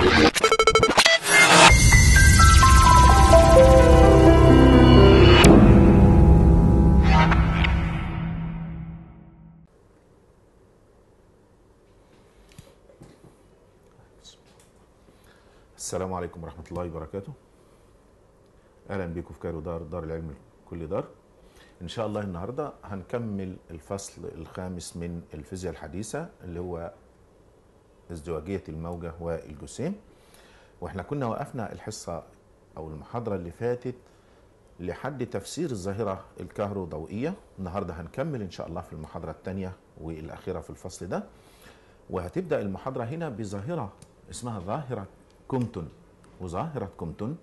السلام عليكم ورحمة الله وبركاته أهلا بكم في كايرو دار دار العلم كل دار إن شاء الله النهاردة هنكمل الفصل الخامس من الفيزياء الحديثة اللي هو ازدواجية الموجة والجسيم واحنا كنا وقفنا الحصة او المحاضرة اللي فاتت لحد تفسير الظاهرة الكهروضوئية النهاردة هنكمل ان شاء الله في المحاضرة الثانية والاخيرة في الفصل ده وهتبدأ المحاضرة هنا بظاهرة اسمها ظاهرة كومتون وظاهرة كومتون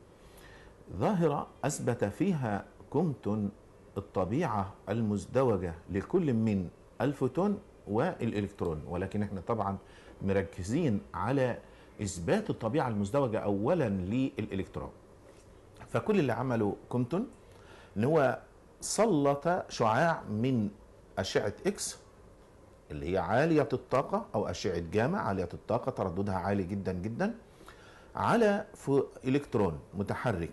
ظاهرة أثبت فيها كومتون الطبيعة المزدوجة لكل من الفوتون والإلكترون ولكن احنا طبعا مركزين على اثبات الطبيعه المزدوجه اولا للالكترون فكل اللي عمله كومتون ان هو سلط شعاع من اشعه اكس اللي هي عاليه الطاقه او اشعه جاما عاليه الطاقه ترددها عالي جدا جدا على الكترون متحرك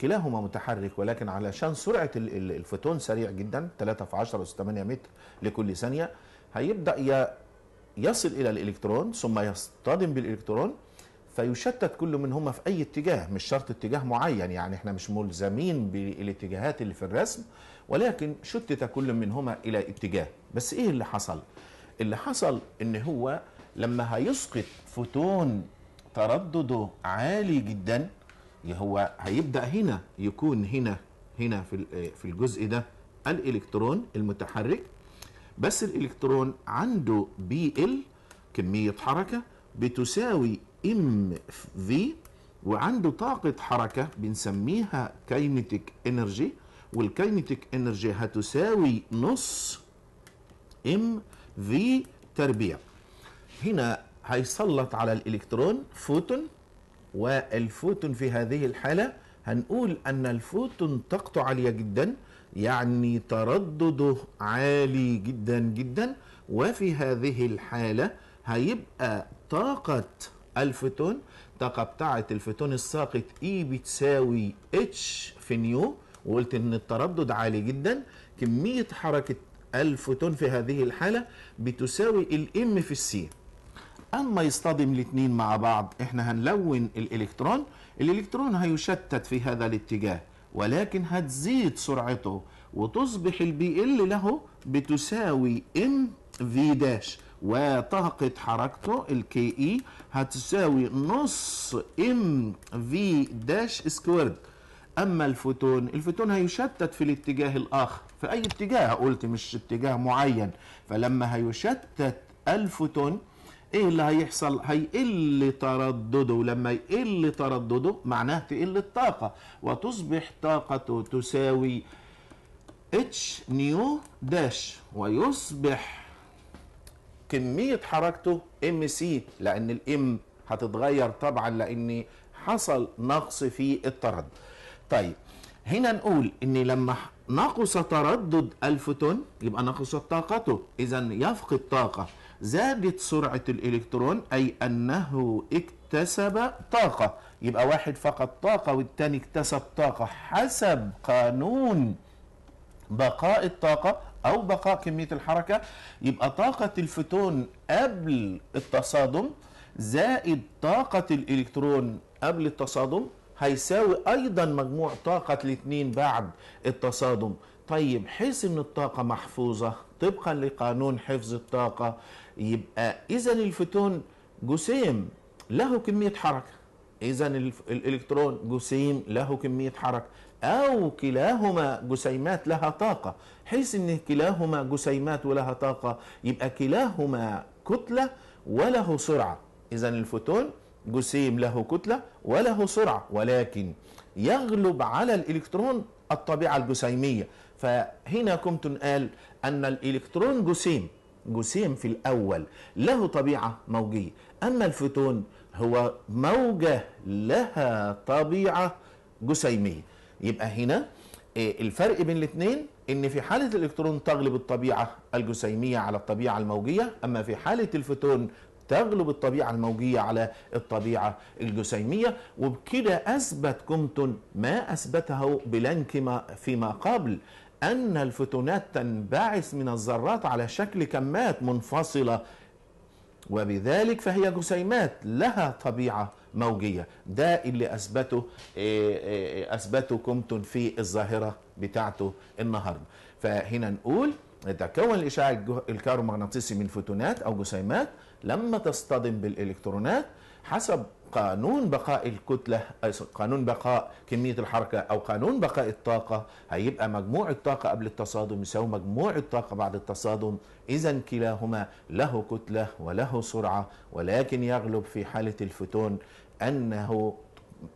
كلاهما متحرك ولكن علشان سرعه الفوتون سريع جدا 3 في 10 و 8 متر لكل ثانيه هيبدا يصل إلى الإلكترون ثم يصطدم بالإلكترون فيشتت كل منهما في أي اتجاه مش شرط اتجاه معين يعني احنا مش ملزمين بالاتجاهات اللي في الرسم ولكن شتت كل منهما إلى اتجاه بس إيه اللي حصل؟ اللي حصل إن هو لما هيسقط فوتون تردده عالي جدا هو هيبدأ هنا يكون هنا هنا في في الجزء ده الإلكترون المتحرك بس الالكترون عنده بي ال كميه حركه بتساوي ام في وعنده طاقه حركه بنسميها كاينتيك انرجي والكاينتيك انرجي هتساوي نص ام في تربيع هنا هيسلط على الالكترون فوتون والفوتون في هذه الحاله هنقول ان الفوتون طاقته عاليه جدا يعني تردده عالي جدا جدا وفي هذه الحالة هيبقى طاقة الفوتون طاقة بتاعة الفوتون الساقط E بتساوي H في نيو وقلت ان التردد عالي جدا كمية حركة الفوتون في هذه الحالة بتساوي الام في السي اما يصطدم الاثنين مع بعض احنا هنلون الالكترون الالكترون هيشتت في هذا الاتجاه ولكن هتزيد سرعته وتصبح البي ال له بتساوي ام في داش وطاقة حركته الكي اي e هتساوي نص ام في داش سكويرد اما الفوتون الفوتون هيشتت في الاتجاه الاخر في اي اتجاه قلت مش اتجاه معين فلما هيشتت الفوتون ايه اللي هيحصل هيقل تردده لما يقل تردده معناه تقل الطاقة وتصبح طاقته تساوي اتش نيو داش ويصبح كمية حركته ام سي لان الام هتتغير طبعا لان حصل نقص في التردد طيب هنا نقول ان لما نقص تردد الفوتون يبقى نقصت طاقته اذا يفقد طاقه زادت سرعة الإلكترون أي أنه اكتسب طاقة يبقى واحد فقط طاقة والتاني اكتسب طاقة حسب قانون بقاء الطاقة أو بقاء كمية الحركة يبقى طاقة الفوتون قبل التصادم زائد طاقة الإلكترون قبل التصادم هيساوي أيضا مجموع طاقة الاثنين بعد التصادم طيب حيث ان الطاقه محفوظه طبقا لقانون حفظ الطاقه يبقى اذا الفوتون جسيم له كميه حركه اذا الالكترون جسيم له كميه حركه او كلاهما جسيمات لها طاقه حيث ان كلاهما جسيمات ولها طاقه يبقى كلاهما كتله وله سرعه اذا الفوتون جسيم له كتله وله سرعه ولكن يغلب على الالكترون الطبيعه الجسيميه فهنا كومتون قال ان الالكترون جسيم جسيم في الأول له طبيعة موجية أما الفوتون هو موجة لها طبيعة جسيمية يبقى هنا إيه، الفرق بين الاثنين ان في حاله الالكترون تغلب الطبيعه الجسيميه على الطبيعه الموجيه اما في حاله الفوتون تغلب الطبيعه الموجيه على الطبيعه الجسيميه وبكده اثبت كومتون ما اثبته بلانكما فيما قبل أن الفوتونات تنبعث من الذرات على شكل كمات منفصلة وبذلك فهي جسيمات لها طبيعة موجية ده اللي أثبته إيه، إيه، أثبته كومتون في الظاهرة بتاعته النهاردة فهنا نقول يتكون الإشعاع الكهرومغناطيسي من فوتونات أو جسيمات لما تصطدم بالإلكترونات حسب قانون بقاء الكتلة قانون بقاء كمية الحركة أو قانون بقاء الطاقة هيبقى مجموع الطاقة قبل التصادم يساوي مجموع الطاقة بعد التصادم إذا كلاهما له كتلة وله سرعة ولكن يغلب في حالة الفوتون أنه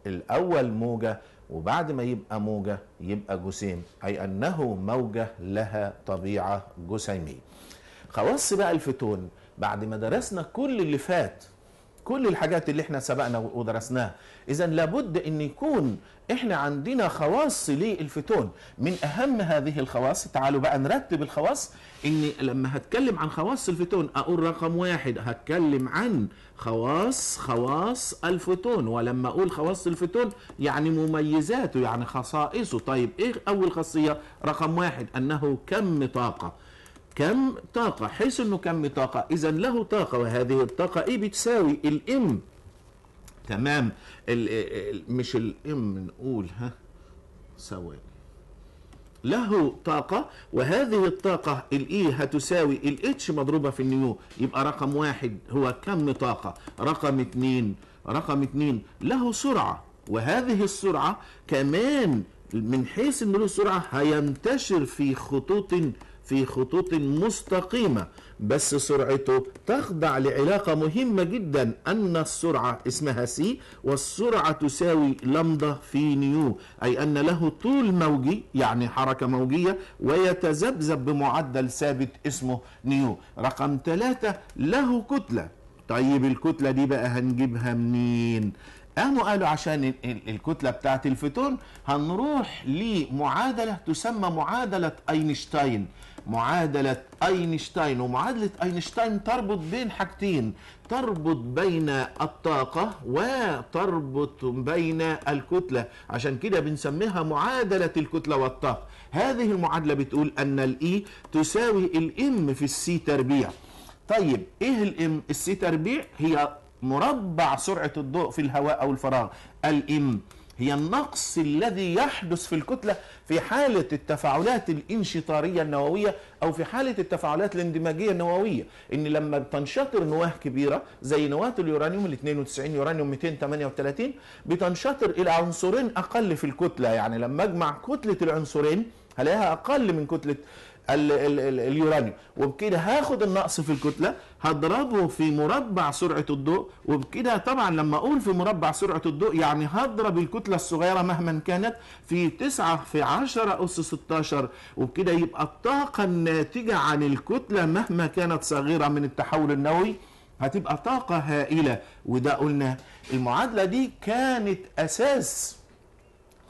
الأول موجة وبعد ما يبقى موجة يبقى جسيم أي أنه موجة لها طبيعة جسيمية خواص بقى الفوتون بعد ما درسنا كل اللي فات كل الحاجات اللي احنا سبقنا ودرسناها اذا لابد ان يكون احنا عندنا خواص للفتون من اهم هذه الخواص تعالوا بقى نرتب الخواص ان لما هتكلم عن خواص الفتون اقول رقم واحد هتكلم عن خواص خواص الفتون ولما اقول خواص الفتون يعني مميزاته يعني خصائصه طيب ايه اول خاصيه رقم واحد انه كم طاقه كم طاقة حيث أنه كم طاقة إذا له طاقة وهذه الطاقة إيه بتساوي الإم تمام الـ الـ مش الإم نقول ها سواء له طاقة وهذه الطاقة الإي e هتساوي الإتش مضروبة في النيو يبقى رقم واحد هو كم طاقة رقم اتنين رقم اتنين له سرعة وهذه السرعة كمان من حيث أنه له سرعة هينتشر في خطوط في خطوط مستقيمة بس سرعته تخضع لعلاقة مهمة جدا أن السرعة اسمها سي والسرعة تساوي لمضة في نيو أي أن له طول موجي يعني حركة موجية ويتذبذب بمعدل ثابت اسمه نيو رقم ثلاثة له كتلة طيب الكتلة دي بقى هنجيبها منين؟ قاموا آه، قالوا عشان الكتلة بتاعت الفوتون هنروح لمعادلة تسمى معادلة أينشتاين معادلة أينشتاين ومعادلة أينشتاين تربط بين حاجتين تربط بين الطاقة وتربط بين الكتلة عشان كده بنسميها معادلة الكتلة والطاقة هذه المعادلة بتقول أن الإي e تساوي الإم في السي تربيع طيب إيه الإم السي تربيع هي مربع سرعة الضوء في الهواء أو الفراغ الإم هي النقص الذي يحدث في الكتلة في حالة التفاعلات الانشطارية النووية أو في حالة التفاعلات الاندماجية النووية إن لما بتنشطر نواة كبيرة زي نواة اليورانيوم ال 92 يورانيوم 238 بتنشطر إلى عنصرين أقل في الكتلة يعني لما أجمع كتلة العنصرين هلاقيها أقل من كتلة اليورانيوم وبكده هاخد النقص في الكتله هضربه في مربع سرعه الضوء وبكده طبعا لما اقول في مربع سرعه الضوء يعني هضرب الكتله الصغيره مهما كانت في 9 في 10 اس 16 وبكده يبقى الطاقه الناتجه عن الكتله مهما كانت صغيره من التحول النووي هتبقى طاقه هائله وده قلنا المعادله دي كانت اساس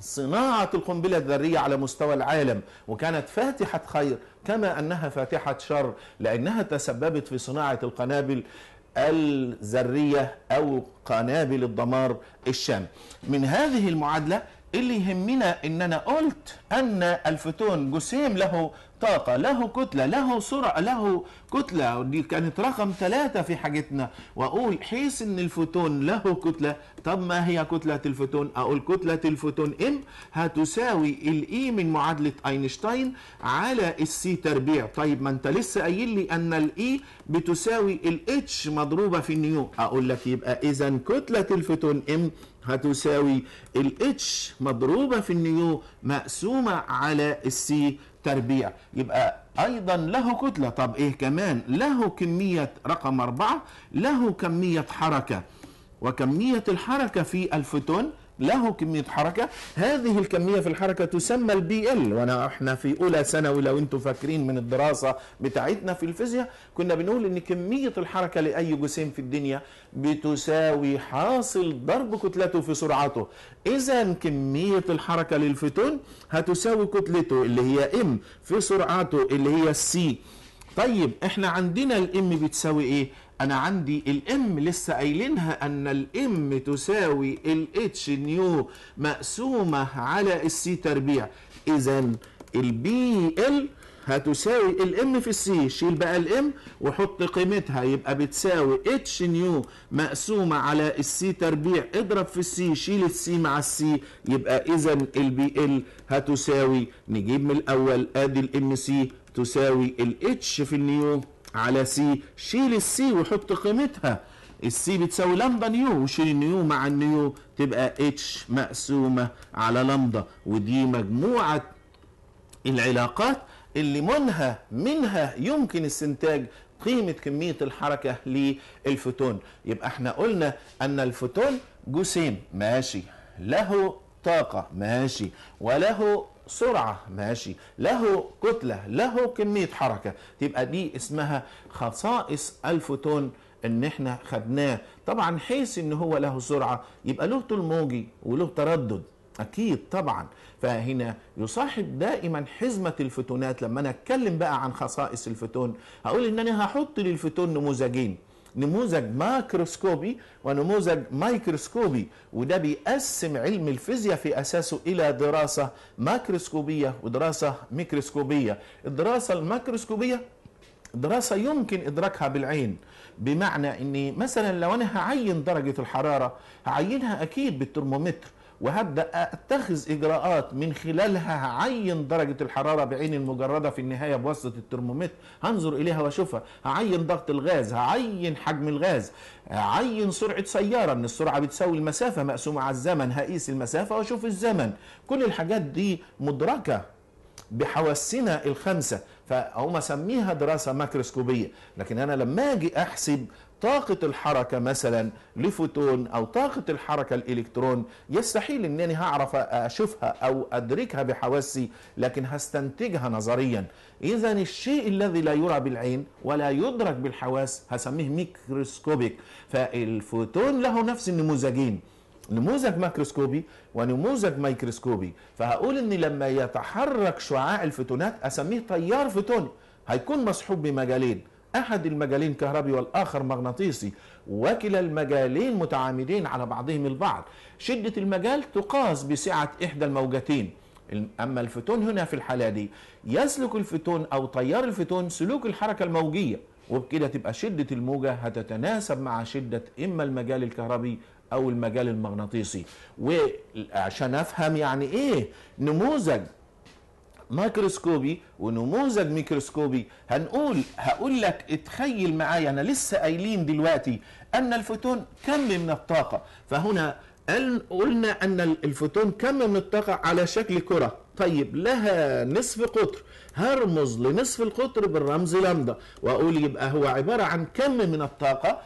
صناعة القنبلة الذرية على مستوى العالم وكانت فاتحة خير كما أنها فاتحة شر لأنها تسببت في صناعة القنابل الذرية أو قنابل الدمار الشام من هذه المعادلة اللي يهمنا اننا قلت ان الفوتون جسيم له طاقة له كتلة له سرعة له كتلة دي كانت رقم ثلاثة في حاجتنا وأقول حيث إن الفوتون له كتلة طب ما هي كتلة الفوتون أقول كتلة الفوتون إم هتساوي الإي من معادلة أينشتاين على السي تربيع طيب ما أنت لسه قايل لي أن الإي بتساوي الاتش مضروبة في النيو أقول لك يبقى إذا كتلة الفوتون إم هتساوي الاتش مضروبة في النيو مقسومة على السي تربيع يبقى أيضا له كتلة طب إيه كمان له كمية رقم أربعة له كمية حركة وكمية الحركة في الفوتون له كميه حركه هذه الكميه في الحركه تسمى البي ال وانا احنا في اولى ثانوي لو انتم فاكرين من الدراسه بتاعتنا في الفيزياء كنا بنقول ان كميه الحركه لاي جسيم في الدنيا بتساوي حاصل ضرب كتلته في سرعته اذا كميه الحركه للفوتون هتساوي كتلته اللي هي ام في سرعته اللي هي السي طيب احنا عندنا الام بتساوي ايه انا عندي الام لسه قايلينها ان الام تساوي الاتش نيو مقسومه على السي تربيع اذا البي ال هتساوي الام في السي شيل بقى الام وحط قيمتها يبقى بتساوي اتش نيو مقسومه على السي تربيع اضرب في السي شيل السي مع السي يبقى اذا البي ال هتساوي نجيب من الاول ادي الام سي تساوي الاتش في النيو على سي شيل السي وحط قيمتها السي بتساوي لمدا نيو وشيل النيو مع النيو تبقى اتش مقسومة على لمدا ودي مجموعة العلاقات اللي منها منها يمكن استنتاج قيمة كمية الحركة للفوتون يبقى احنا قلنا ان الفوتون جسيم ماشي له طاقة ماشي وله سرعة ماشي له كتلة له كمية حركة تبقى دي اسمها خصائص الفوتون ان احنا خدناه طبعا حيث ان هو له سرعة يبقى له طول موجي وله تردد اكيد طبعا فهنا يصاحب دائما حزمه الفوتونات لما انا اتكلم بقى عن خصائص الفوتون هقول ان انا هحط للفوتون نموذجين نموذج ماكروسكوبي ونموذج مايكروسكوبي وده بيقسم علم الفيزياء في أساسه إلى دراسة ماكروسكوبية ودراسة ميكروسكوبية الدراسة الماكروسكوبية دراسة يمكن إدراكها بالعين بمعنى ان مثلا لو أنا هعين درجة الحرارة هعينها أكيد بالترمومتر وهبدا اتخذ اجراءات من خلالها هعين درجه الحراره بعين المجرده في النهايه بواسطه الترمومتر هنظر اليها واشوفها هعين ضغط الغاز هعين حجم الغاز هعين سرعه سياره ان السرعه بتساوي المسافه مقسومه على الزمن هقيس المسافه واشوف الزمن كل الحاجات دي مدركه بحواسنا الخمسه فهم سميها دراسه ماكروسكوبيه لكن انا لما اجي احسب طاقة الحركة مثلا لفوتون أو طاقة الحركة الإلكترون يستحيل أنني هعرف أشوفها أو أدركها بحواسي لكن هستنتجها نظريا إذا الشيء الذي لا يرى بالعين ولا يدرك بالحواس هسميه ميكروسكوبيك فالفوتون له نفس النموذجين نموذج ماكروسكوبي ونموذج ميكروسكوبي فهقول ان لما يتحرك شعاع الفوتونات اسميه تيار فوتوني هيكون مصحوب بمجالين أحد المجالين كهربي والآخر مغناطيسي وكلا المجالين متعامدين على بعضهم البعض شدة المجال تقاس بسعة إحدى الموجتين أما الفوتون هنا في الحالة دي يسلك الفوتون أو تيار الفوتون سلوك الحركة الموجية وبكده تبقى شدة الموجة هتتناسب مع شدة إما المجال الكهربي أو المجال المغناطيسي وعشان أفهم يعني إيه نموذج مايكروسكوبي ونموذج ميكروسكوبي هنقول هقول لك اتخيل معايا انا لسه قايلين دلوقتي ان الفوتون كم من الطاقه فهنا قلنا ان الفوتون كم من الطاقه على شكل كره طيب لها نصف قطر هرمز لنصف القطر بالرمز لامدا واقول يبقى هو عباره عن كم من الطاقه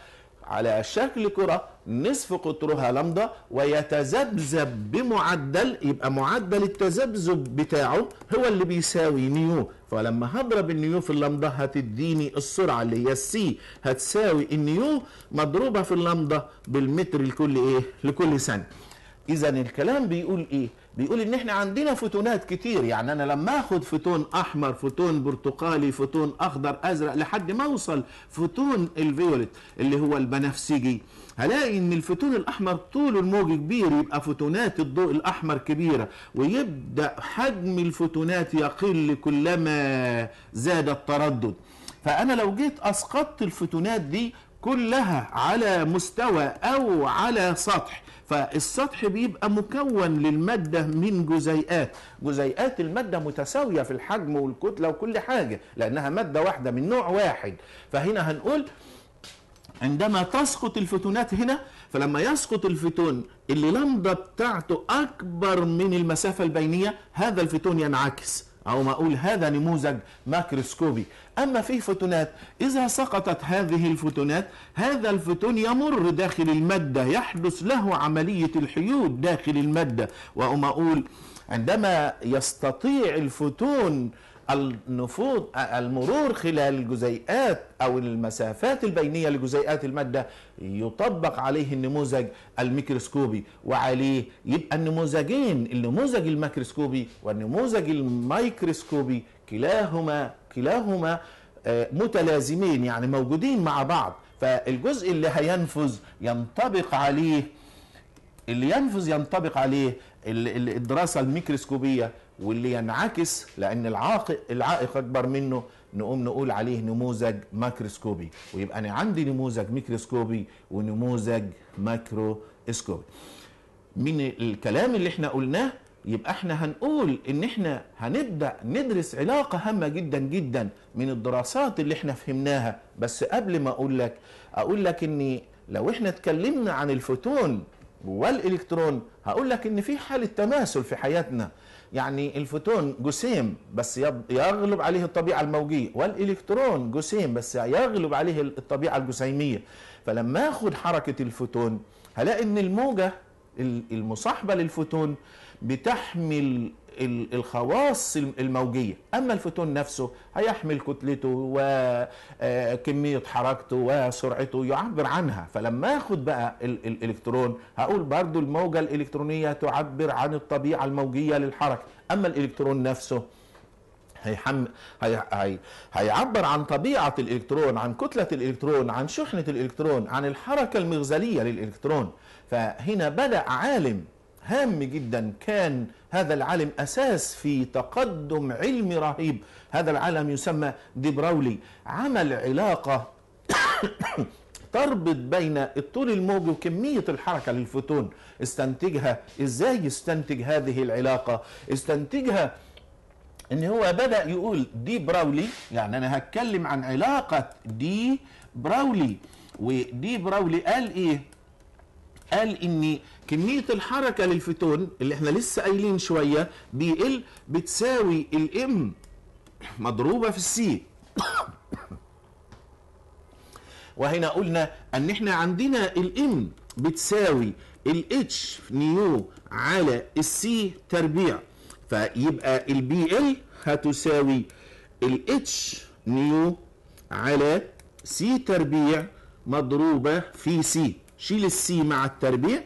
على شكل كرة نصف قطرها لمضة ويتذبذب بمعدل يبقى معدل التذبذب بتاعه هو اللي بيساوي نيو فلما هضرب النيو في اللمضة هتديني السرعة اللي هي السي هتساوي النيو مضروبة في اللمضة بالمتر لكل ايه لكل ثانية اذا الكلام بيقول ايه بيقول ان احنا عندنا فوتونات كتير يعني انا لما اخد فوتون احمر فوتون برتقالي فوتون اخضر ازرق لحد ما اوصل فوتون الفيوليت اللي هو البنفسجي هلاقي ان الفوتون الاحمر طول الموج كبير يبقى فوتونات الضوء الاحمر كبيره ويبدا حجم الفوتونات يقل كلما زاد التردد فانا لو جيت اسقطت الفوتونات دي كلها على مستوى او على سطح فالسطح بيبقى مكون للمادة من جزيئات جزيئات المادة متساوية في الحجم والكتلة وكل حاجة لأنها مادة واحدة من نوع واحد فهنا هنقول عندما تسقط الفوتونات هنا فلما يسقط الفوتون اللي لمضة بتاعته أكبر من المسافة البينية هذا الفوتون ينعكس او ما اقول هذا نموذج ماكروسكوبي اما في فوتونات اذا سقطت هذه الفوتونات هذا الفوتون يمر داخل الماده يحدث له عمليه الحيود داخل الماده واقوم اقول عندما يستطيع الفوتون النفوذ المرور خلال الجزيئات أو المسافات البينية لجزيئات المادة يطبق عليه النموذج الميكروسكوبي وعليه يبقى النموذجين النموذج الميكروسكوبي والنموذج الميكروسكوبي كلاهما كلاهما آه، متلازمين يعني موجودين مع بعض فالجزء اللي هينفذ ينطبق عليه اللي ينفذ ينطبق عليه الدراسة الميكروسكوبية واللي ينعكس لان العائق العائق اكبر منه نقوم نقول عليه نموذج ماكروسكوبي ويبقى انا عندي نموذج ميكروسكوبي ونموذج ماكروسكوبي من الكلام اللي احنا قلناه يبقى احنا هنقول ان احنا هنبدا ندرس علاقه هامه جدا جدا من الدراسات اللي احنا فهمناها بس قبل ما اقول لك اقول لك ان لو احنا اتكلمنا عن الفوتون والالكترون هقول لك ان في حاله تماثل في حياتنا يعني الفوتون جسيم بس يغلب عليه الطبيعه الموجيه والالكترون جسيم بس يغلب عليه الطبيعه الجسيميه فلما اخد حركه الفوتون هلاقي ان الموجه المصاحبه للفوتون بتحمل الخواص الموجية أما الفوتون نفسه هيحمل كتلته وكمية آه، حركته وسرعته يعبر عنها فلما أخد بقى الإلكترون هقول برضو الموجة الإلكترونية تعبر عن الطبيعة الموجية للحركة أما الإلكترون نفسه هيحم... هي... هي... هيعبر عن طبيعة الإلكترون عن كتلة الإلكترون عن شحنة الإلكترون عن الحركة المغزلية للإلكترون فهنا بدأ عالم هام جدا كان هذا العالم أساس في تقدم علمي رهيب هذا العالم يسمى ديبراولي عمل علاقة تربط بين الطول الموجي وكمية الحركة للفوتون استنتجها ازاي يستنتج هذه العلاقة استنتجها ان هو بدأ يقول دي براولي يعني انا هتكلم عن علاقة دي براولي ودي براولي قال ايه قال ان كمية الحركة للفوتون اللي احنا لسه قايلين شوية بيقل ال بتساوي الام مضروبة في السي وهنا قلنا ان احنا عندنا الام بتساوي الاتش نيو على السي تربيع فيبقى البي ال هتساوي الاتش نيو على سي تربيع مضروبة في سي شيل السي مع التربيع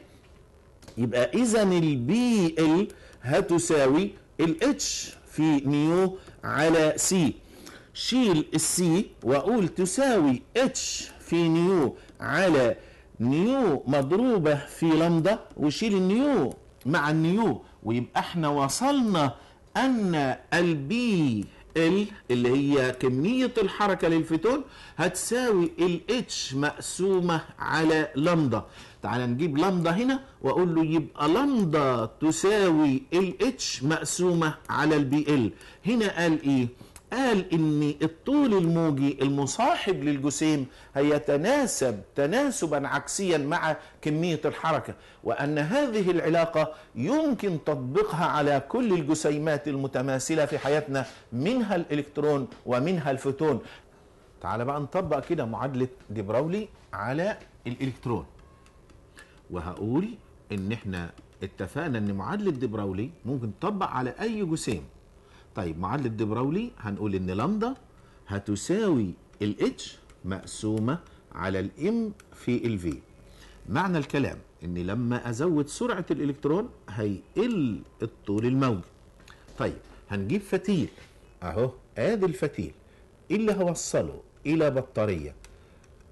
يبقى اذا البي ال هتساوي الاتش في نيو على سي شيل السي واقول تساوي اتش في نيو على نيو مضروبة في لندا وشيل النيو مع النيو ويبقى احنا وصلنا ان البي ال اللي هي كمية الحركة للفوتون هتساوي الاتش مقسومة على لندا تعال نجيب لامدا هنا واقول له يبقى لامدا تساوي ال اتش مقسومه على البي ال هنا قال ايه قال ان الطول الموجي المصاحب للجسيم هيتناسب تناسبا عكسيا مع كميه الحركه وان هذه العلاقه يمكن تطبيقها على كل الجسيمات المتماثله في حياتنا منها الالكترون ومنها الفوتون تعال بقى نطبق كده معادله دي براولي على الالكترون وهقول ان احنا اتفقنا ان معادله دي براولي ممكن تطبق على اي جسيم طيب معادله دي براولي هنقول ان لامدا هتساوي الاتش مقسومه على الام في الفي معنى الكلام ان لما ازود سرعه الالكترون هيقل الطول الموجي طيب هنجيب فتيل اهو ادي الفتيل اللي هوصله الى بطاريه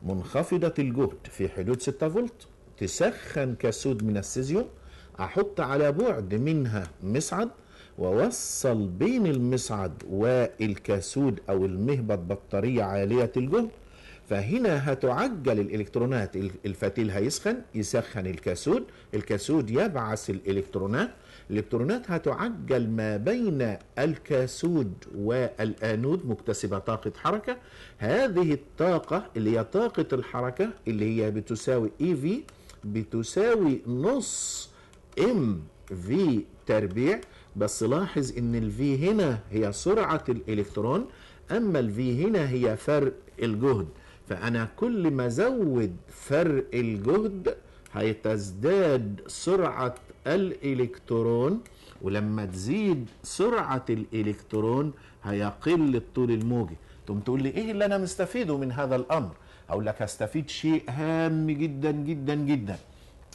منخفضه الجهد في حدود 6 فولت تسخن كاسود من السيزيوم احط على بعد منها مصعد ووصل بين المصعد والكاسود او المهبط بطاريه عاليه الجهد فهنا هتعجل الالكترونات الفتيل هيسخن يسخن الكاسود الكاسود يبعث الالكترونات الالكترونات هتعجل ما بين الكاسود والانود مكتسبه طاقه حركه هذه الطاقه اللي هي طاقه الحركه اللي هي بتساوي اي e في بتساوي نص ام في تربيع بس لاحظ ان الفي هنا هي سرعة الالكترون اما الفي هنا هي فرق الجهد فانا كل ما ازود فرق الجهد هيتزداد سرعة الالكترون ولما تزيد سرعة الالكترون هيقل الطول الموجي تقوم تقول لي ايه اللي انا مستفيده من هذا الامر هقول لك هستفيد شيء هام جدا جدا جدا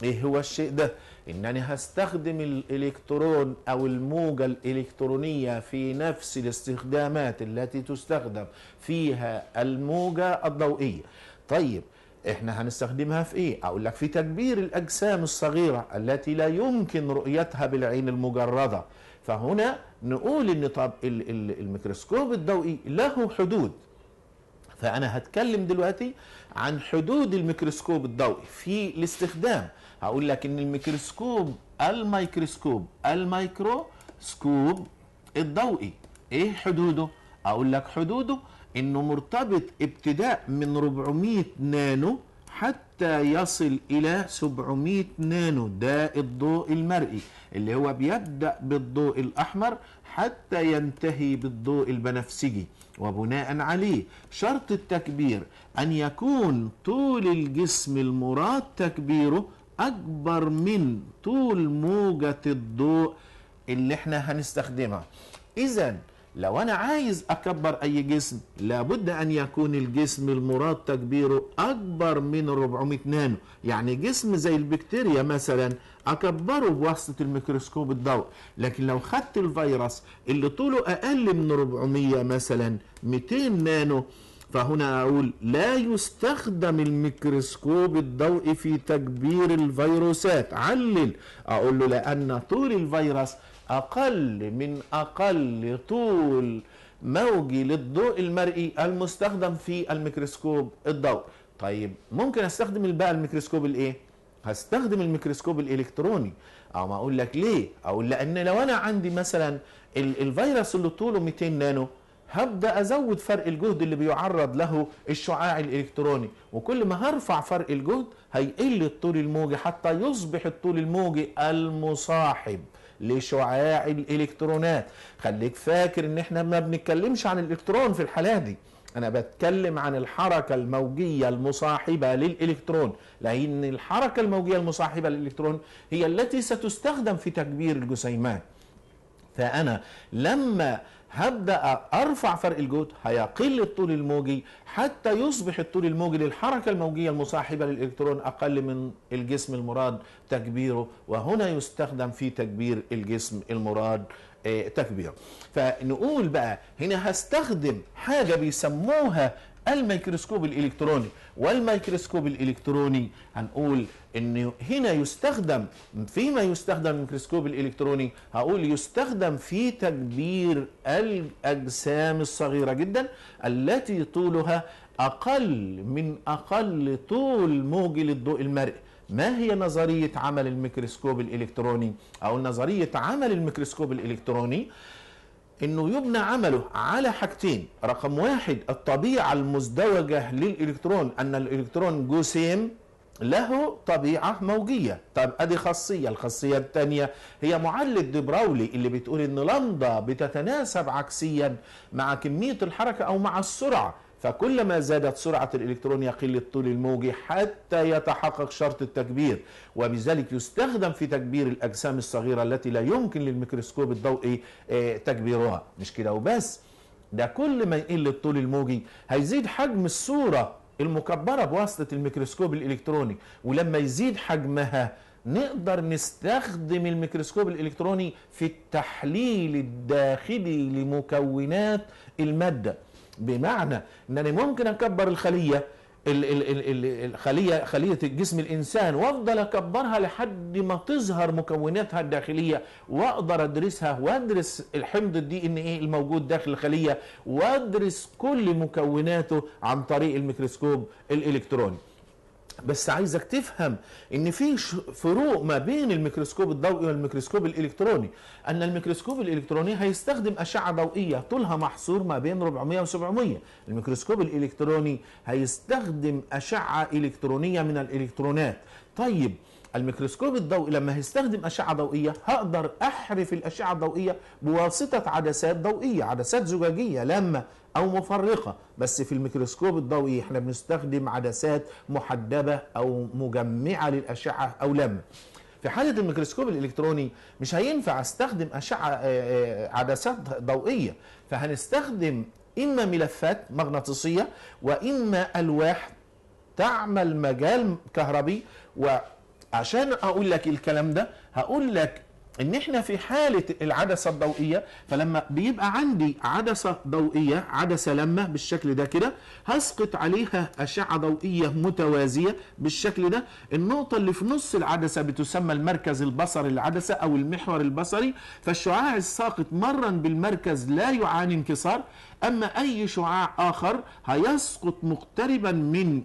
ايه هو الشيء ده ان انا هستخدم الالكترون او الموجة الالكترونية في نفس الاستخدامات التي تستخدم فيها الموجة الضوئية طيب احنا هنستخدمها في ايه اقول لك في تكبير الاجسام الصغيرة التي لا يمكن رؤيتها بالعين المجردة فهنا نقول ان طب الميكروسكوب الضوئي له حدود فأنا هتكلم دلوقتي عن حدود الميكروسكوب الضوئي في الاستخدام هقول لك إن الميكروسكوب الميكروسكوب الميكروسكوب الضوئي إيه حدوده؟ أقول لك حدوده إنه مرتبط ابتداء من 400 نانو حتى يصل إلى 700 نانو ده الضوء المرئي اللي هو بيبدأ بالضوء الأحمر حتى ينتهي بالضوء البنفسجي وبناء عليه شرط التكبير أن يكون طول الجسم المراد تكبيره أكبر من طول موجة الضوء اللي احنا هنستخدمها إذا لو أنا عايز أكبر أي جسم لابد أن يكون الجسم المراد تكبيره أكبر من 400 نانو يعني جسم زي البكتيريا مثلا اكبره بواسطه الميكروسكوب الضوء لكن لو خدت الفيروس اللي طوله اقل من 400 مثلا 200 نانو فهنا اقول لا يستخدم الميكروسكوب الضوئي في تكبير الفيروسات علل اقول له لان طول الفيروس اقل من اقل طول موجي للضوء المرئي المستخدم في الميكروسكوب الضوئي طيب ممكن استخدم بقى الميكروسكوب الايه هستخدم الميكروسكوب الالكتروني او ما اقول لك ليه اقول لان لو انا عندي مثلا الفيروس اللي طوله 200 نانو هبدا ازود فرق الجهد اللي بيعرض له الشعاع الالكتروني وكل ما هرفع فرق الجهد هيقل الطول الموجي حتى يصبح الطول الموجي المصاحب لشعاع الالكترونات خليك فاكر ان احنا ما بنتكلمش عن الالكترون في الحاله دي انا بتكلم عن الحركه الموجيه المصاحبه للالكترون لان الحركه الموجيه المصاحبه للالكترون هي التي ستستخدم في تكبير الجسيمات فانا لما هبدا ارفع فرق الجهد هيقل الطول الموجي حتى يصبح الطول الموجي للحركه الموجيه المصاحبه للالكترون اقل من الجسم المراد تكبيره وهنا يستخدم في تكبير الجسم المراد إيه، تكبير فنقول بقى هنا هستخدم حاجة بيسموها الميكروسكوب الإلكتروني والميكروسكوب الإلكتروني هنقول أن هنا يستخدم فيما يستخدم الميكروسكوب الإلكتروني هقول يستخدم في تكبير الأجسام الصغيرة جدا التي طولها أقل من أقل طول موجي للضوء المرئي ما هي نظرية عمل الميكروسكوب الإلكتروني أو نظرية عمل الميكروسكوب الإلكتروني انه يبنى عمله على حاجتين رقم واحد الطبيعة المزدوجة للإلكترون ان الإلكترون جسيم له طبيعة موجية طب ادي خاصية الخاصية الثانية هي معادلة دبراولي اللي بتقول ان لندا بتتناسب عكسيا مع كمية الحركة او مع السرعة فكلما زادت سرعة الإلكترون يقل الطول الموجي حتى يتحقق شرط التكبير وبذلك يستخدم في تكبير الأجسام الصغيرة التي لا يمكن للميكروسكوب الضوئي آه، تكبيرها مش كده وبس ده كل ما يقل الطول الموجي هيزيد حجم الصورة المكبرة بواسطة الميكروسكوب الإلكتروني ولما يزيد حجمها نقدر نستخدم الميكروسكوب الإلكتروني في التحليل الداخلي لمكونات المادة بمعنى ان انا ممكن اكبر الخليه الخليه خليه جسم الانسان وافضل اكبرها لحد ما تظهر مكوناتها الداخليه واقدر ادرسها وادرس الحمض دي ان ايه الموجود داخل الخليه وادرس كل مكوناته عن طريق الميكروسكوب الالكتروني بس عايزك تفهم ان في فروق ما بين الميكروسكوب الضوئي والميكروسكوب الالكتروني ان الميكروسكوب الالكتروني هيستخدم اشعه ضوئيه طولها محصور ما بين 400 و700 الميكروسكوب الالكتروني هيستخدم اشعه الكترونيه من الالكترونات طيب الميكروسكوب الضوئي لما هستخدم اشعه ضوئيه هقدر احرف الاشعه الضوئيه بواسطه عدسات ضوئيه عدسات زجاجيه لما او مفرقه بس في الميكروسكوب الضوئي احنا بنستخدم عدسات محدبه او مجمعه للاشعه او لما في حاله الميكروسكوب الالكتروني مش هينفع استخدم اشعه آه، آه، عدسات ضوئيه فهنستخدم اما ملفات مغناطيسيه واما الواح تعمل مجال كهربي و عشان اقول لك الكلام ده هقول لك ان احنا في حاله العدسه الضوئيه فلما بيبقى عندي عدسه ضوئيه عدسه لمه بالشكل ده كده هسقط عليها اشعه ضوئيه متوازيه بالشكل ده النقطه اللي في نص العدسه بتسمى المركز البصري للعدسه او المحور البصري فالشعاع الساقط مرا بالمركز لا يعاني انكسار اما اي شعاع اخر هيسقط مقتربا من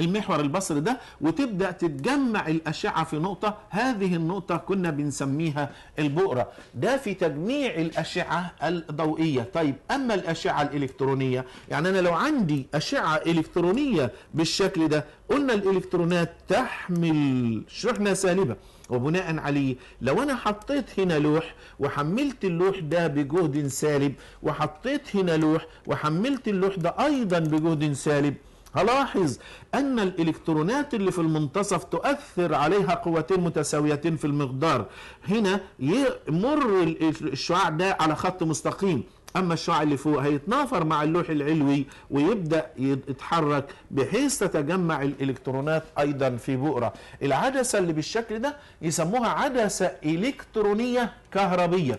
المحور البصري ده وتبدا تتجمع الاشعه في نقطه هذه النقطه كنا بنسميها البؤره ده في تجميع الاشعه الضوئيه طيب اما الاشعه الالكترونيه يعني انا لو عندي اشعه الكترونيه بالشكل ده قلنا الالكترونات تحمل شحنه سالبه وبناء عليه لو انا حطيت هنا لوح وحملت اللوح ده بجهد سالب وحطيت هنا لوح وحملت اللوح ده ايضا بجهد سالب هلاحظ أن الإلكترونات اللي في المنتصف تؤثر عليها قوتين متساويتين في المقدار هنا يمر الشعاع ده على خط مستقيم اما الشعاع اللي فوق هيتنافر مع اللوح العلوي ويبدا يتحرك بحيث تتجمع الالكترونات ايضا في بؤره العدسه اللي بالشكل ده يسموها عدسه الكترونيه كهربيه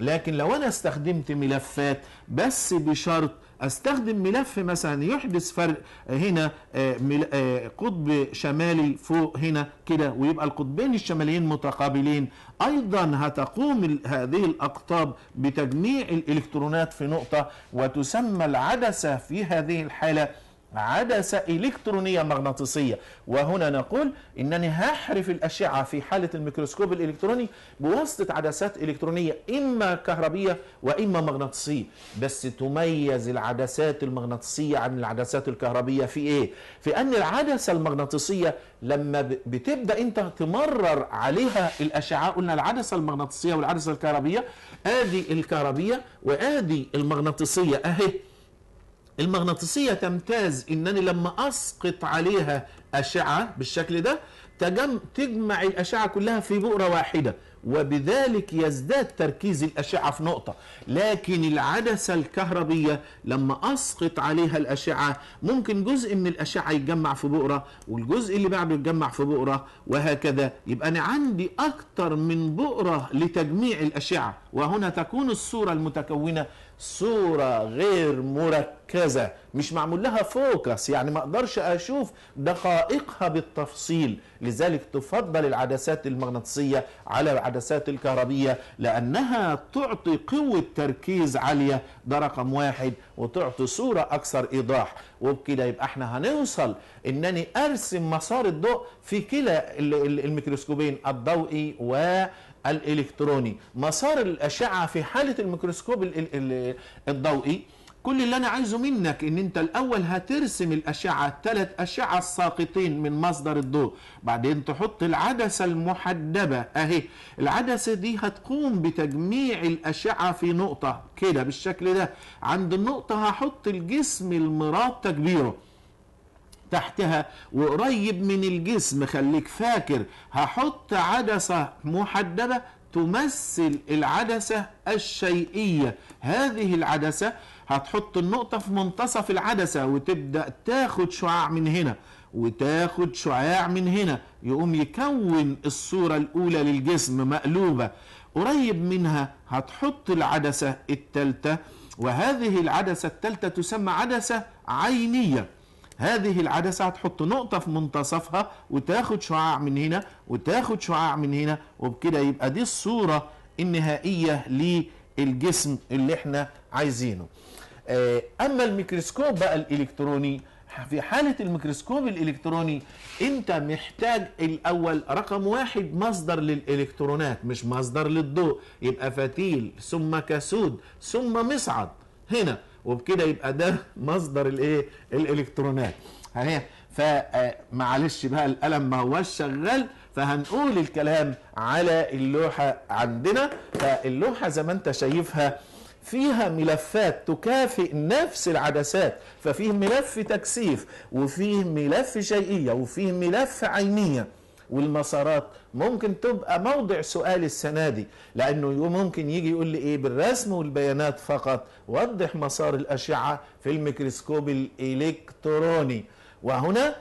لكن لو انا استخدمت ملفات بس بشرط استخدم ملف مثلا يحدث فرق هنا آه، آه، قطب شمالي فوق هنا كده ويبقى القطبين الشماليين متقابلين ايضا هتقوم هذه الاقطاب بتجميع الالكترونات في نقطه وتسمى العدسه في هذه الحاله عدسة إلكترونية مغناطيسية وهنا نقول إنني هحرف الأشعة في حالة الميكروسكوب الإلكتروني بواسطة عدسات إلكترونية إما كهربية وإما مغناطيسية بس تميز العدسات المغناطيسية عن العدسات الكهربية في إيه؟ في أن العدسة المغناطيسية لما بتبدأ أنت تمرر عليها الأشعة قلنا العدسة المغناطيسية والعدسة الكهربية آدي الكهربية وآدي المغناطيسية أهي المغناطيسية تمتاز انني لما اسقط عليها اشعة بالشكل ده تجم تجمع الاشعة كلها في بؤرة واحدة وبذلك يزداد تركيز الأشعة في نقطة لكن العدسة الكهربية لما أسقط عليها الأشعة ممكن جزء من الأشعة يتجمع في بؤرة والجزء اللي بعده يتجمع في بؤرة وهكذا يبقى أنا عندي أكتر من بؤرة لتجميع الأشعة وهنا تكون الصورة المتكونة صورة غير مركزة مش معمول لها فوكس يعني ما اقدرش اشوف دقائقها بالتفصيل لذلك تفضل العدسات المغناطيسية على العدسات الكهربية لانها تعطي قوة تركيز عالية ده رقم واحد وتعطي صورة اكثر ايضاح وبكده يبقى احنا هنوصل انني ارسم مسار الضوء في كلا الميكروسكوبين الضوئي و الالكتروني مسار الاشعه في حاله الميكروسكوب الضوئي كل اللي انا عايزه منك ان انت الاول هترسم الاشعه الثلاث اشعه الساقطين من مصدر الضوء بعدين تحط العدسه المحدبه اهي العدسه دي هتقوم بتجميع الاشعه في نقطه كده بالشكل ده عند النقطه هحط الجسم المراد تكبيره تحتها وقريب من الجسم خليك فاكر هحط عدسة محدبة تمثل العدسة الشيئية هذه العدسة هتحط النقطة في منتصف العدسة وتبدأ تاخد شعاع من هنا وتاخد شعاع من هنا يقوم يكون الصورة الأولى للجسم مقلوبة قريب منها هتحط العدسة التالتة وهذه العدسة التالتة تسمى عدسة عينية هذه العدسه هتحط نقطه في منتصفها وتاخد شعاع من هنا وتاخد شعاع من هنا وبكده يبقى دي الصوره النهائيه للجسم اللي احنا عايزينه آه، اما الميكروسكوب بقى الالكتروني في حالة الميكروسكوب الإلكتروني أنت محتاج الأول رقم واحد مصدر للإلكترونات مش مصدر للضوء يبقى فتيل ثم كسود ثم مصعد هنا وبكده يبقى ده مصدر الايه الالكترونات اهي فمعلش آه، بقى القلم ما هوش شغال فهنقول الكلام على اللوحة عندنا فاللوحة زي ما انت شايفها فيها ملفات تكافئ نفس العدسات ففيه ملف تكثيف وفيه ملف شيئية وفيه ملف عينية والمسارات ممكن تبقى موضع سؤال السنة دي لأنه ممكن يجي يقول لي إيه بالرسم والبيانات فقط وضح مسار الأشعة في الميكروسكوب الإلكتروني وهنا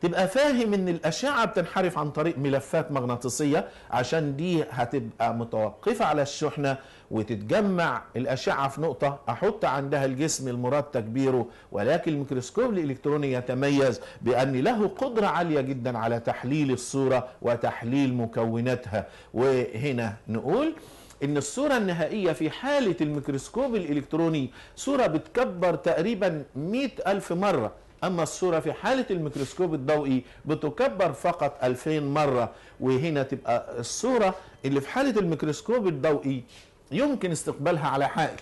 تبقى فاهم ان الاشعه بتنحرف عن طريق ملفات مغناطيسيه عشان دي هتبقى متوقفه على الشحنه وتتجمع الاشعه في نقطه احط عندها الجسم المراد تكبيره ولكن الميكروسكوب الالكتروني يتميز بان له قدره عاليه جدا على تحليل الصوره وتحليل مكوناتها وهنا نقول ان الصوره النهائيه في حاله الميكروسكوب الالكتروني صوره بتكبر تقريبا مئة الف مره أما الصورة في حالة الميكروسكوب الضوئي بتكبر فقط 2000 مرة وهنا تبقى الصورة اللي في حالة الميكروسكوب الضوئي يمكن استقبالها على حائل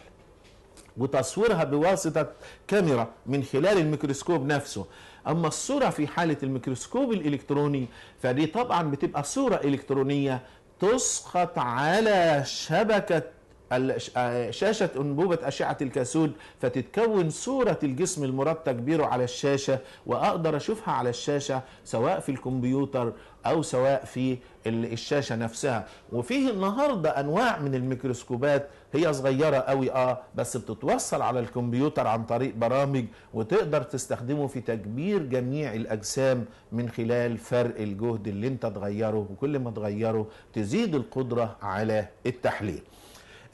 وتصويرها بواسطة كاميرا من خلال الميكروسكوب نفسه أما الصورة في حالة الميكروسكوب الإلكتروني فدي طبعا بتبقى صورة إلكترونية تسقط على شبكة آه، شاشة أنبوبة أشعة الكاثود فتتكون صورة الجسم المرتب تكبيره على الشاشة وأقدر أشوفها على الشاشة سواء في الكمبيوتر أو سواء في الشاشة نفسها وفيه النهاردة أنواع من الميكروسكوبات هي صغيرة قوي آه بس بتتوصل على الكمبيوتر عن طريق برامج وتقدر تستخدمه في تكبير جميع الأجسام من خلال فرق الجهد اللي انت تغيره وكل ما تغيره تزيد القدرة على التحليل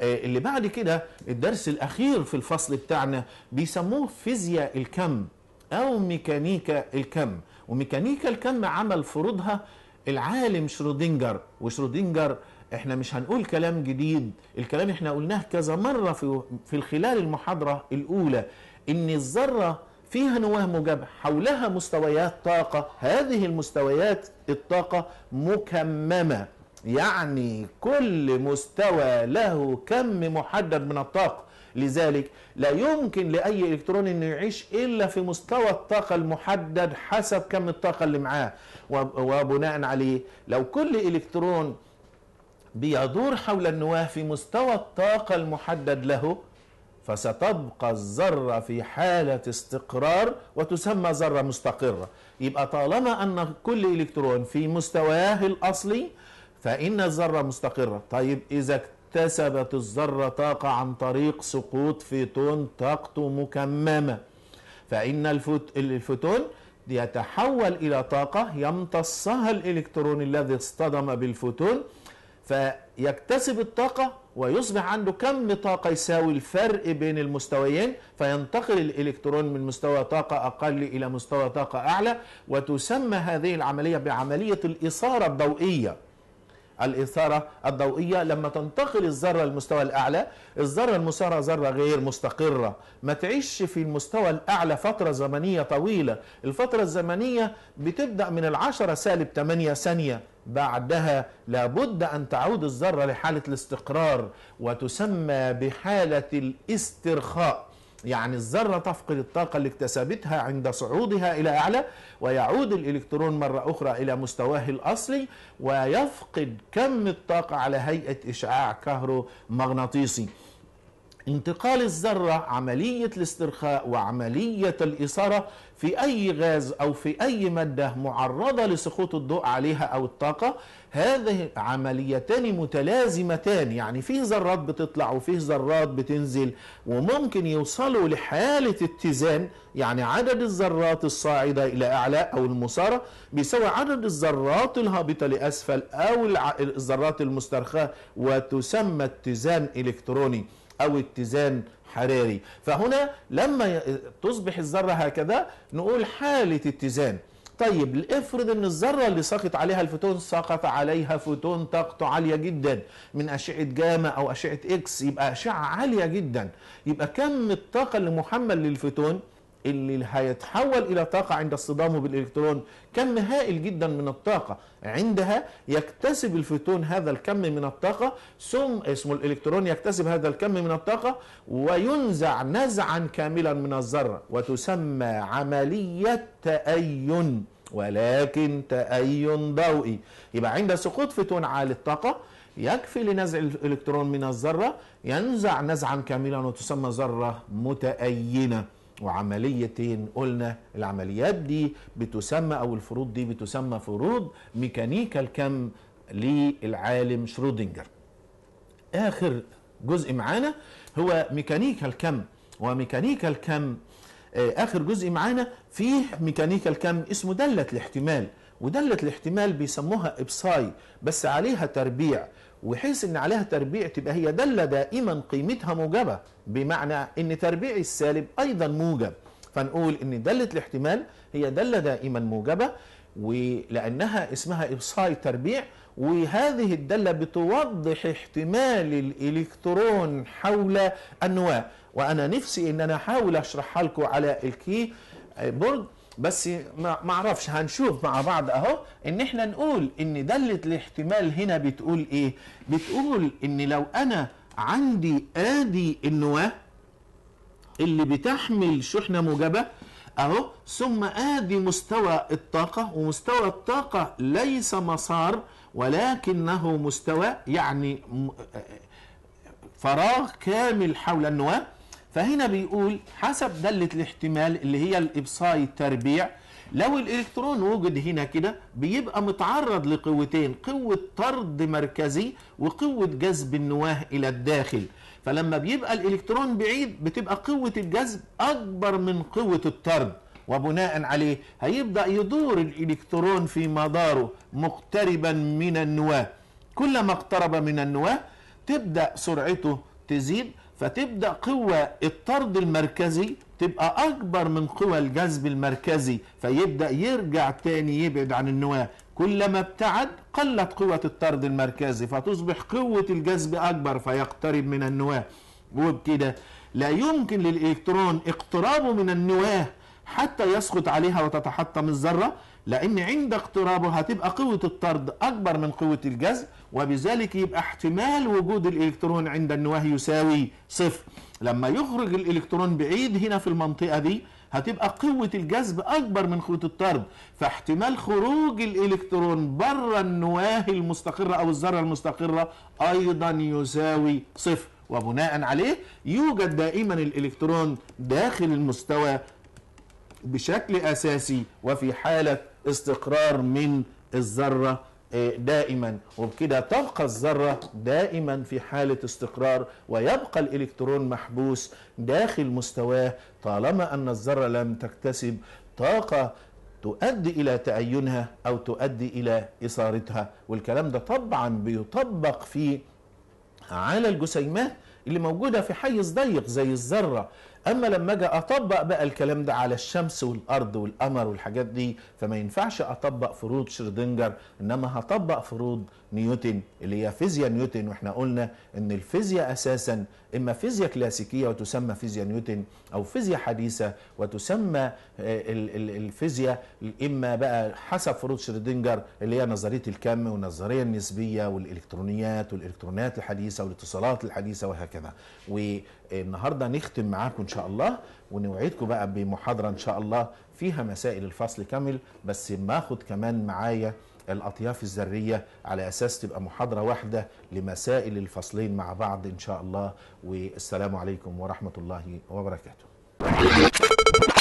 آه، اللي بعد كده الدرس الاخير في الفصل بتاعنا بيسموه فيزياء الكم او ميكانيكا الكم وميكانيكا الكم عمل فروضها العالم شرودنجر وشرودنجر احنا مش هنقول كلام جديد الكلام احنا قلناه كذا مره في في خلال المحاضره الاولى ان الذره فيها نواه موجبة حولها مستويات طاقة هذه المستويات الطاقة مكممة يعني كل مستوى له كم محدد من الطاقة لذلك لا يمكن لأي إلكترون أنه يعيش إلا في مستوى الطاقة المحدد حسب كم الطاقة اللي معاه وبناء عليه لو كل إلكترون بيدور حول النواة في مستوى الطاقة المحدد له فستبقى الذرة في حالة استقرار وتسمى ذرة مستقرة يبقى طالما أن كل إلكترون في مستواه الأصلي فإن الذرة مستقرة طيب إذا اكتسبت الذرة طاقة عن طريق سقوط فيتون طاقته مكممة فإن الفوتون يتحول إلى طاقة يمتصها الإلكترون الذي اصطدم بالفوتون فيكتسب الطاقة ويصبح عنده كم طاقة يساوي الفرق بين المستويين فينتقل الإلكترون من مستوى طاقة أقل إلى مستوى طاقة أعلى وتسمى هذه العملية بعملية الإثارة الضوئية الإثارة الضوئية لما تنتقل الذرة للمستوى الأعلى الذرة المسارة ذرة غير مستقرة ما تعيش في المستوى الأعلى فترة زمنية طويلة الفترة الزمنية بتبدأ من العشرة سالب 8 ثانية بعدها لابد أن تعود الذرة لحالة الاستقرار وتسمى بحالة الاسترخاء يعني الذرة تفقد الطاقة اللي اكتسبتها عند صعودها إلى أعلى ويعود الإلكترون مرة أخرى إلى مستواه الأصلي ويفقد كم الطاقة على هيئة إشعاع كهرومغناطيسي انتقال الذرة عملية الاسترخاء وعملية الإثارة في أي غاز أو في أي مادة معرضة لسقوط الضوء عليها أو الطاقة هذه عمليتان متلازمتان يعني فيه ذرات بتطلع وفيه ذرات بتنزل وممكن يوصلوا لحالة اتزان يعني عدد الذرات الصاعدة إلى أعلى أو المسارة بيساوي عدد الذرات الهابطة لأسفل أو الذرات المسترخاة وتسمى اتزان إلكتروني او اتزان حراري فهنا لما تصبح الذرة هكذا نقول حالة اتزان طيب افرض ان الذره اللي سقط عليها الفوتون سقط عليها فوتون طاقته عاليه جدا من اشعه جاما او اشعه اكس يبقى اشعه عاليه جدا يبقى كم الطاقه اللي محمل للفوتون اللي هيتحول الى طاقه عند اصطدامه بالالكترون كم هائل جدا من الطاقه عندها يكتسب الفوتون هذا الكم من الطاقه ثم اسمه الالكترون يكتسب هذا الكم من الطاقه وينزع نزعا كاملا من الذره وتسمى عمليه تأين ولكن تأين ضوئي يبقى عند سقوط فوتون عالي الطاقه يكفي لنزع الالكترون من الذره ينزع نزعا كاملا وتسمى ذره متأينه وعمليتين قلنا العمليات دي بتسمى او الفروض دي بتسمى فروض ميكانيكا الكم للعالم شرودنجر اخر جزء معانا هو ميكانيكا الكم وميكانيكا الكم آه، اخر جزء معانا فيه ميكانيكا الكم اسمه داله الاحتمال ودلة الاحتمال بيسموها إبصاي بس عليها تربيع وحيث ان عليها تربيع تبقى هي دالة دائما قيمتها موجبة بمعنى ان تربيع السالب ايضا موجب فنقول ان دالة الاحتمال هي دالة دائما موجبة ولانها اسمها ابصاي تربيع وهذه الدالة بتوضح احتمال الالكترون حول النواة وانا نفسي ان انا احاول اشرحها لكم على الكي بورد بس ما اعرفش هنشوف مع بعض اهو ان احنا نقول ان داله الاحتمال هنا بتقول ايه بتقول ان لو انا عندي ادي النواه اللي بتحمل شحنه موجبه اهو ثم ادي مستوى الطاقه ومستوى الطاقه ليس مسار ولكنه مستوى يعني آه، فراغ كامل حول النواه فهنا بيقول حسب دلة الاحتمال اللي هي الإبصاي التربيع لو الإلكترون وجد هنا كده بيبقى متعرض لقوتين قوة طرد مركزي وقوة جذب النواة إلى الداخل فلما بيبقى الإلكترون بعيد بتبقى قوة الجذب أكبر من قوة الطرد وبناء عليه هيبدأ يدور الإلكترون في مداره مقتربا من النواة كلما اقترب من النواة تبدأ سرعته تزيد فتبدا قوه الطرد المركزي تبقى اكبر من قوى الجذب المركزي فيبدا يرجع تاني يبعد عن النواه كلما ابتعد قلت قوه الطرد المركزي فتصبح قوه الجذب اكبر فيقترب من النواه وبكده لا يمكن للالكترون اقترابه من النواه حتى يسقط عليها وتتحطم الذره لان عند اقترابه هتبقى قوه الطرد اكبر من قوه الجذب وبذلك يبقى احتمال وجود الالكترون عند النواه يساوي صفر لما يخرج الالكترون بعيد هنا في المنطقه دي هتبقى قوة الجذب أكبر من خيوط الطرد فاحتمال خروج الإلكترون بره النواة المستقرة أو الذرة المستقرة أيضا يساوي صفر وبناء عليه يوجد دائما الإلكترون داخل المستوى بشكل أساسي وفي حالة استقرار من الذرة إيه، دائما وبكده تبقى الذرة دائما في حالة استقرار ويبقى الإلكترون محبوس داخل مستواه طالما أن الذرة لم تكتسب طاقة تؤدي إلى تعينها أو تؤدي إلى إثارتها والكلام ده طبعا بيطبق في على الجسيمات اللي موجودة في حيز ضيق زي الذرة اما لما اجي اطبق بقى الكلام ده على الشمس والارض والقمر والحاجات دي فما ينفعش اطبق فروض شرودنجر انما هطبق فروض نيوتن اللي هي فيزياء نيوتن واحنا قلنا ان الفيزياء اساسا اما فيزياء كلاسيكيه وتسمى فيزياء نيوتن او فيزياء حديثه وتسمى آه، الفيزياء اما بقى حسب فروض شرودنجر اللي هي نظريه الكم والنظريه النسبيه والالكترونيات والالكترونات الحديثه والاتصالات الحديثه وهكذا إيه، النهارده نختم معاكم ان شاء الله ونوعدكم بقى بمحاضره ان شاء الله فيها مسائل الفصل كامل بس ماخد كمان معايا الاطياف الذريه على اساس تبقى محاضره واحده لمسائل الفصلين مع بعض ان شاء الله والسلام عليكم ورحمه الله وبركاته.